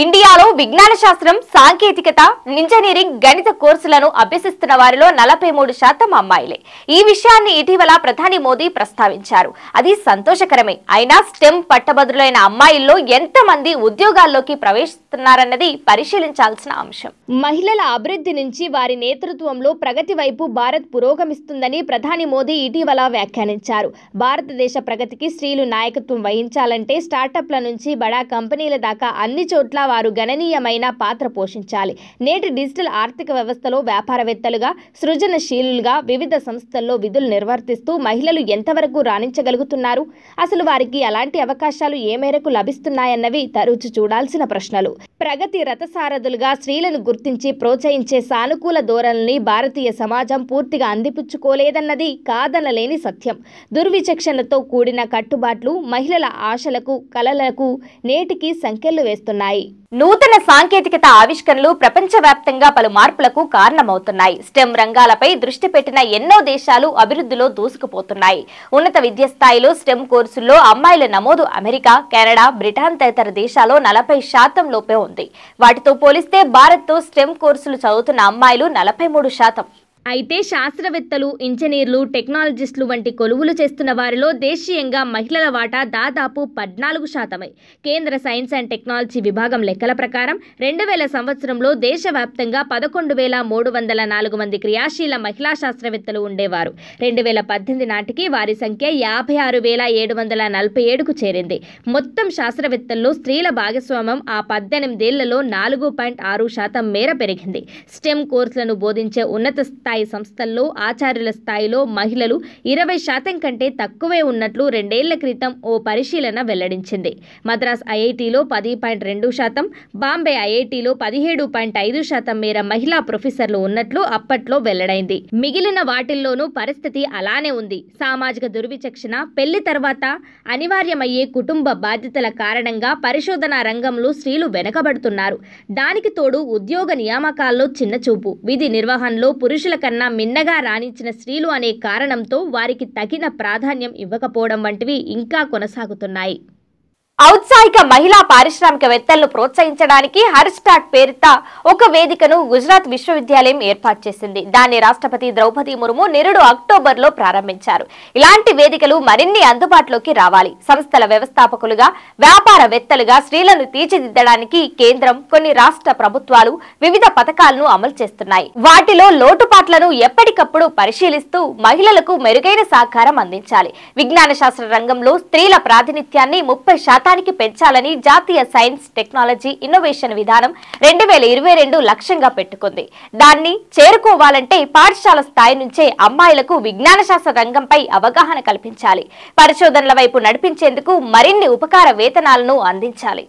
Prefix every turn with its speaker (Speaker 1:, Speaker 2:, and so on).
Speaker 1: ఇండియాలో విజ్ఞాన శాస్త్రం సాంకేతికత ఇంజనీరింగ్ గణిత కోర్సులను అభ్యసిస్తున్న వారిలో నలభై మూడు శాతం అమ్మాయిలే ఈ విషయాన్ని ఇటీవల ప్రధాని మోదీ ప్రస్తావించారు అది సంతోషకరమే అయినా స్టెమ్ పట్టభద్రులైన అమ్మాయిల్లో ఎంతమంది ఉద్యోగాల్లోకి ప్రవేశిస్తున్నారన్నది పరిశీలించాల్సిన అంశం మహిళల అభివృద్ధి నుంచి వారి నేతృత్వంలో ప్రగతి వైపు భారత్ పురోగమిస్తుందని ప్రధాని మోదీ ఇటీవల వ్యాఖ్యానించారు భారతదేశ ప్రగతికి స్త్రీలు నాయకత్వం వహించాలంటే స్టార్టప్ల నుంచి బడా కంపెనీల దాకా అన్ని చోట్ల కూడా వారు గణనీయమైన పాత్ర పోషించాలి నేటి డిజిటల్ ఆర్థిక వ్యవస్థలో వ్యాపారవేత్తలుగా సృజనశీలుగా వివిధ సంస్థల్లో విధులు నిర్వర్తిస్తూ మహిళలు ఎంతవరకు రాణించగలుగుతున్నారు అసలు వారికి అలాంటి అవకాశాలు ఏ మేరకు లభిస్తున్నాయన్నవి తరుచు చూడాల్సిన ప్రశ్నలు ప్రగతి రథసారథులుగా స్త్రీలను గుర్తించి ప్రోత్సహించే సానుకూల ధోరణిని భారతీయ సమాజం పూర్తిగా అందిపుచ్చుకోలేదన్నది కాదనలేని సత్యం దుర్విచక్షణతో కూడిన కట్టుబాట్లు మహిళల ఆశలకు కలలకు నేటికి సంఖ్యలు వేస్తున్నాయి నూతన సాంకేతికత ఆవిష్కరణలు ప్రపంచవ్యాప్తంగా పలు మార్పులకు కారణమవుతున్నాయి స్టెమ్ రంగాలపై దృష్టి పెట్టిన ఎన్నో దేశాలు అభివృద్ధిలో దూసుకుపోతున్నాయి ఉన్నత విద్యా స్థాయిలో స్టెమ్ కోర్సుల్లో అమ్మాయిల నమోదు అమెరికా కెనడా బ్రిటన్ తదితర దేశాల్లో నలభై శాతం లోపే ఉంది వాటితో పోలిస్తే భారత్తో స్టెమ్ కోర్సులు చదువుతున్న అమ్మాయిలు నలభై శాతం అయితే శాస్త్రవేత్తలు ఇంజనీర్లు టెక్నాలజిస్టులు వంటి కొలువులు చేస్తున్న వారిలో దేశీయంగా మహిళల వాటా దాదాపు పద్నాలుగు శాతమై కేంద్ర సైన్స్ అండ్ టెక్నాలజీ విభాగం లెక్కల ప్రకారం రెండు వేల సంవత్సరంలో దేశవ్యాప్తంగా పదకొండు వేల మూడు వందల నాలుగు మంది క్రియాశీల మహిళా శాస్త్రవేత్తలు ఉండేవారు రెండు వేల పద్దెనిమిది నాటికి వారి సంఖ్య యాభై ఆరు వేల ఏడు వందల నలభై ఏడుకు చేరింది మొత్తం శాస్త్రవేత్తల్లో స్త్రీల భాగస్వామ్యం ఆ పద్దెనిమిదేళ్లలో నాలుగు పాయింట్ ఆరు శాతం మేర పెరిగింది స్టెమ్ కోర్సులను బోధించే ఉన్నత స్థాయి స్థాయి సంస్థల్లో ఆచార్యుల స్థాయిలో మహిళలు ఇరవై శాతం కంటే తక్కువే ఉన్నట్లు రెండేళ్ల క్రితం ఓ పరిశీలన వెల్లడించింది మద్రాస్ ఐఐటిలో పది పాయింట్ రెండు శాతం బాంబే ఐఐటిలో పదిహేడు పాయింట్ ఐదు శాతం మేర మహిళా ప్రొఫెసర్లు ఉన్నట్లు అప్పట్లో వెల్లడైంది మిగిలిన వాటిల్లోనూ పరిస్థితి అలానే ఉంది సామాజిక దుర్విచక్షణ పెళ్లి తర్వాత అనివార్యమయ్యే కుటుంబ బాధ్యతల కారణంగా పరిశోధన రంగంలో స్త్రీలు వెనకబడుతున్నారు దానికి తోడు ఉద్యోగ నియామకాల్లో చిన్నచూపు విధి నిర్వహణలో పురుషుల కన్నా మిన్నగా రాణించిన స్త్రీలు అనే కారణంతో వారికి తగిన ప్రాధాన్యం ఇవ్వకపోవడం వంటివి ఇంకా కొనసాగుతున్నాయి ఔత్సాహిక మహిళా పారిశ్రామికవేత్తలను ప్రోత్సహించడానికి హర్స్టాట్ పేరిత ఒక వేదికను గుజరాత్ విశ్వవిద్యాలయం ఏర్పాటు చేసింది దాన్ని రాష్ట్రపతి ద్రౌపది ముర్ము నిరుడు అక్టోబర్ లో ప్రారంభించారు ఇలాంటి వేదికలు మరిన్ని అందుబాటులోకి రావాలి సంస్థల వ్యవస్థాపకులుగా వ్యాపారవేత్తలుగా స్త్రీలను తీర్చిదిద్దడానికి కేంద్రం కొన్ని రాష్ట్ర ప్రభుత్వాలు వివిధ పథకాలను అమలు చేస్తున్నాయి వాటిలో లోటుపాట్లను ఎప్పటికప్పుడు పరిశీలిస్తూ మహిళలకు మెరుగైన సహకారం అందించాలి విజ్ఞాన శాస్త్ర రంగంలో స్త్రీల ప్రాతినిధ్యాన్ని ముప్పై శాతం శాతానికి పెంచాలని జాతీయ సైన్స్ టెక్నాలజీ ఇన్నోవేషన్ విధానం రెండు వేల ఇరవై రెండు లక్ష్యంగా పెట్టుకుంది దాన్ని చేరుకోవాలంటే పాఠశాల స్థాయి నుంచే అమ్మాయిలకు విజ్ఞాన శాస్త్ర రంగంపై అవగాహన కల్పించాలి పరిశోధనల వైపు నడిపించేందుకు మరిన్ని ఉపకార వేతనాలను అందించాలి